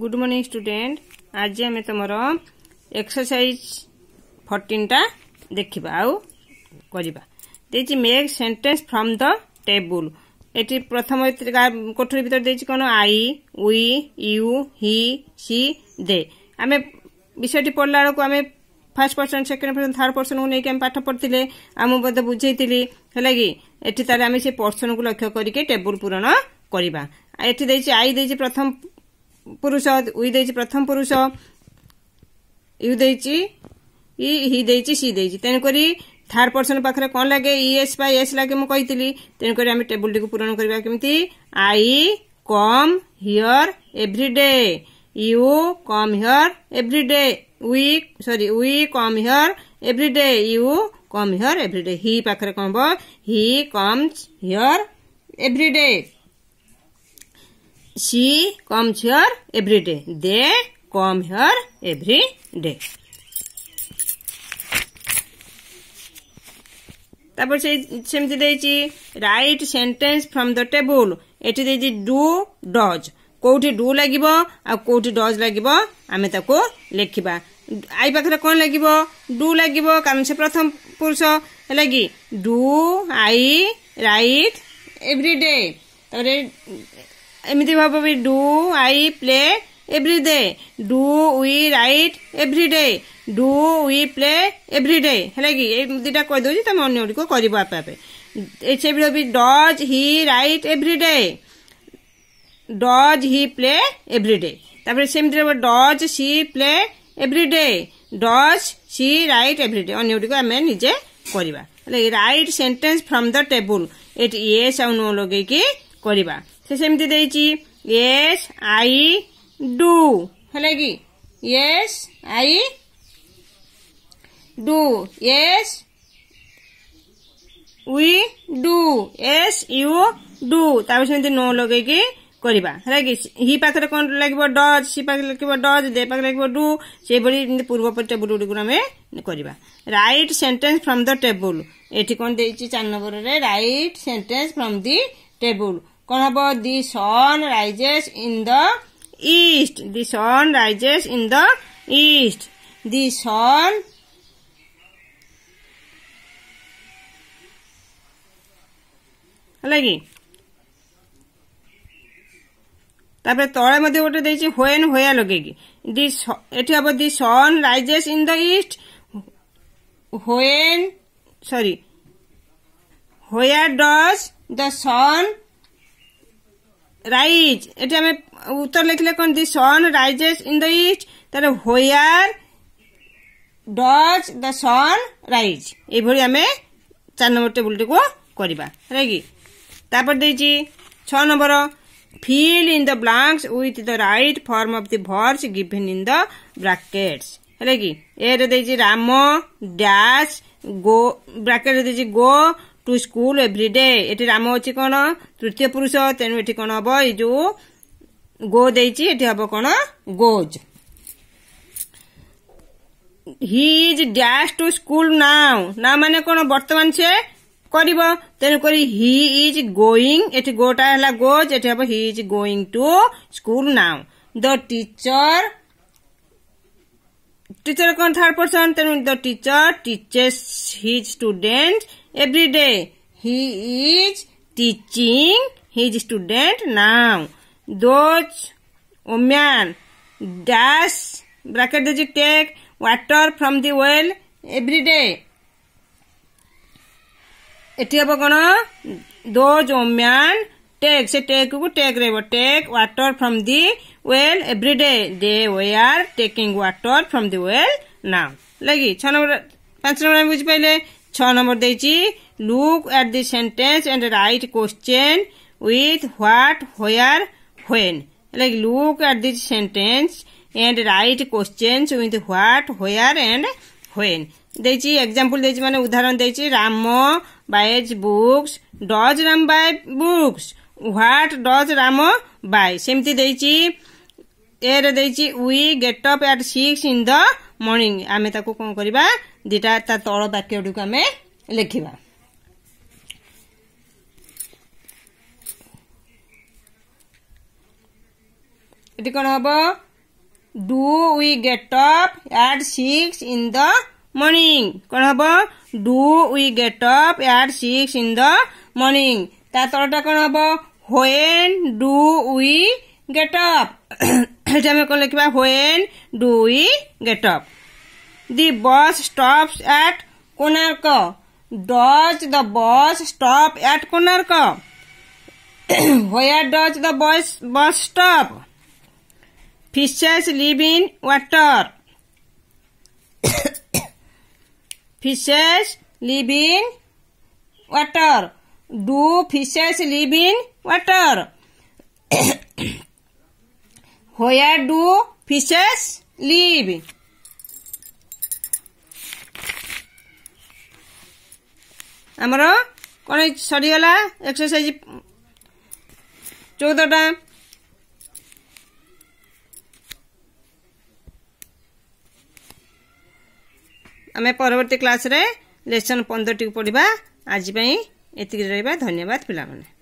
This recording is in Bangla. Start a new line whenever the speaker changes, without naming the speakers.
গুড মর্নিং স্টুডেন্ট আজ আমি তোমার এক্সরসাইজ ফর্টিনটা দেখিবা আউ করিবা ଦେଇଛି make sentence from the table ଏଠି ପ୍ରଥମ କୋଠରୀ ଭିତରେ ଦେଇଛି କ'ଣ I we you he she they ଆମେ ବିଷୟଟି ପଢ଼ିଲା ବେଳକୁ ଆମେ first person second person third ପର୍ସନ୍କୁ ନେଇକି ଆମେ ପାଠ ପଢ଼ିଥିଲେ ଆଉ ମୁଁ ମଧ୍ୟ ବୁଝେଇଥିଲି ହେଲା କି ଏଠି ତାହେଲେ ଆମେ ସେ ପର୍ସନ୍କୁ ଲକ୍ଷ୍ୟ କରିକି ଟେବୁଲ ପୂରଣ କରିବା ଏଠି ଦେଇଛି ଆଇ ଦେଇଛି ପ୍ରଥମ পুরুষ উই ଦେଇଛି ପ୍ରଥମ ପୁରୁଷ ୟୁ ଦେଇଛି ଇ ହି ଦେଇଛି ସି ଦେଇଛି ତେଣୁକରି থার্ড পর্সন পাখে কম লাগে ইএস বা এস লাগে মু কইতিলি তেনু করে আমি টেবুলটি পূরণ করিবা কেমিতি I come here everyday you come here everyday we sorry we come here everyday you come here everyday he পাখে কম হব he comes here everyday she comes here every day. They come here every day. তারপর সেই সেমতি ଦେଇଛି write sentence from the table ଏଠି ଦେଇଛି ଡୁ ଡଜ୍ କେଉଁଠି ଡୁ ଲାଗିବ ଆଉ କେଉଁଠି ଡଜ୍ ଲାଗିବ ଆମେ ତାକୁ ଲେଖିବା ଆଇ ପାଖରେ କ'ଣ ଲାଗିବ ଡୁ ଲାଗିବ କାରଣ ସେ ପ୍ରଥମ ପୁରୁଷ ହେଲା କି do I write every day ତାପରେ ଏମିତି ଭାବ ବି do I play every day do we write every day do we play every day ହେଲା କି ଏ ଦୁଇଟା କହିଦେଉଛି ତମେ ଅନ୍ୟ ଗୁଡ଼ିକ କରିବ ଆପେ ଆପେ ସେଭଳି ବି does he write every day does he play every day ତାପରେ ସେମିତି ରହିବ does she play every day does she write every day ଅନ୍ୟ ଗୁଡ଼ିକ ଆମେ ନିଜେ କରିବା ହେଲେ write sentence from the table ଏଠି ଇଏ ସାଉଣ୍ଡ ଲଗେଇକି କରିବା ସେ ସେମିତି ଦେଇଛି ୟେସ୍ ଆଇ ଡୁ ହେଲା କି yes I do yes we do yes you do ତାକୁ ସେମିତି ନ ଲଗେଇକି କରିବା ହେଲା କି ହି ପାଖରେ କ'ଣ ଲାଗିବ ଡଜ୍ ସି ପାଖରେ ଲାଗିବ ଡଜ୍ ଦେ ପାଖରେ ଲାଗିବ ଡୁ ସେଭଳି ଏମିତି ପୂର୍ବପରି ଟେବୁଲ୍ ଗୁଡ଼ିକୁ ଆମେ କରିବା write sentence from the table ଏଠି କ'ଣ ଦେଇଛି ଚାରି ନମ୍ବରରେ write sentence from the table Korabo, the sun rises in the east. The sun rises in the east. The sun লাগি তারপরে তলে মধ্যে গোটে দিয়েছি হোয়েন হোয়া লগেগি দি এটি হব the sun rises in the east when sorry where does the sun rise এটা আমি উত্তর লিখলে কোন the sun rises in the east তাহলে where does the sun rise এইভাবে আমি চার নম্বর টেবুলটিকে করা কি তারপর দিয়েছি ছ নম্বর fill in the blanks with the right form of the verbs given in the brackets ହେଲା কি এটা দিয়েছি রাম ড্যাশ গো ব্রাকেট দিয়েছি go to school every day ଏଠି ରାମ ଅଛି କ'ଣ ତୃତୀୟ ପୁରୁଷ ତେଣୁ ଏଠି କ'ଣ ହବ ଏଇ ଯୋଉ ଗୋ ଦେଇଛି ଏଠି ହବ କ'ଣ goes he is dash to school now ନା ମାନେ କ'ଣ ବର୍ତ୍ତମାନ ସେ କରିବ ତେଣୁକରି ହି ଇଜ୍ ଗୋଇଂ ଏଠି ଗୋଟା ହେଲା ଗୋଜ୍ ଏଠି ହବ he is going to school now the teacher Teacher con third person then the teacher teaches his student every day. He is teaching his student now. Those women dash bracket does it take water from the well every day. এটি হব কোন those woman take se take ku take rebo take water from the well every day they were taking water from the well now lagi 6 number 5 number আমি বুঝি পাইলে 6 নম্বর দেইছি look at the sentence and write question with what where when like look at the sentence and write questions with what where and when ଦେଇଛି ଏକ୍ଜାମ୍ପଲ୍ ଦେଇଛି ମାନେ ଉଦାହରଣ ଦେଇଛି Ram buys books does Ram buy books what does Ram buy ସେମିତି ଦେଇଛି ଏରେ ଦେଇଛି we get up at six in the morning ଆମେ ତାକୁ କ'ଣ କରିବା ଦୁଇଟା ତା ତଳ ବାକ୍ୟଟିକୁ ଆମେ ଲେଖିବା ଏଠି କ'ଣ ହବ do we get up at six in the morning କ'ଣ ହବ do we get up at six in the morning ତା ତଳଟା କ'ଣ ହବ হোয়েন ডু উই গেট অপ এটা আমি ক'লে কিবা when do we get up the bus stops at Konark does the bus stop at Konark where does the bus bus stop fishes live in water fishes live in water do fishes live in water? Where do fishes live? ଆମର କ'ଣ ସରିଗଲା ଏକ୍ସରସାଇଜ ଚଉଦଟା ଆମେ ପରବର୍ତ୍ତୀ କ୍ଲାସ୍ରେ ଲେସନ୍ ପନ୍ଦରଟିକୁ ପଢ଼ିବା ଆଜି ପାଇଁ ଏତିକି ରହିବା ଧନ୍ୟବାଦ ପିଲାମାନେ